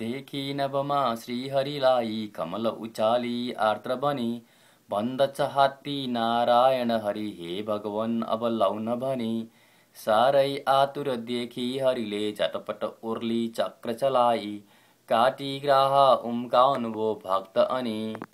देखी नवमा श्रीहरिलाई कमल उचाली आर्द्र बनी भन्दछ हात्ती नारायण हरि हे भगवान अब लाउन भनी सारै आतुर देखि हरिले झटपट ओर्ली चक्र चलाई काटी ग्राह भो भक्त अनि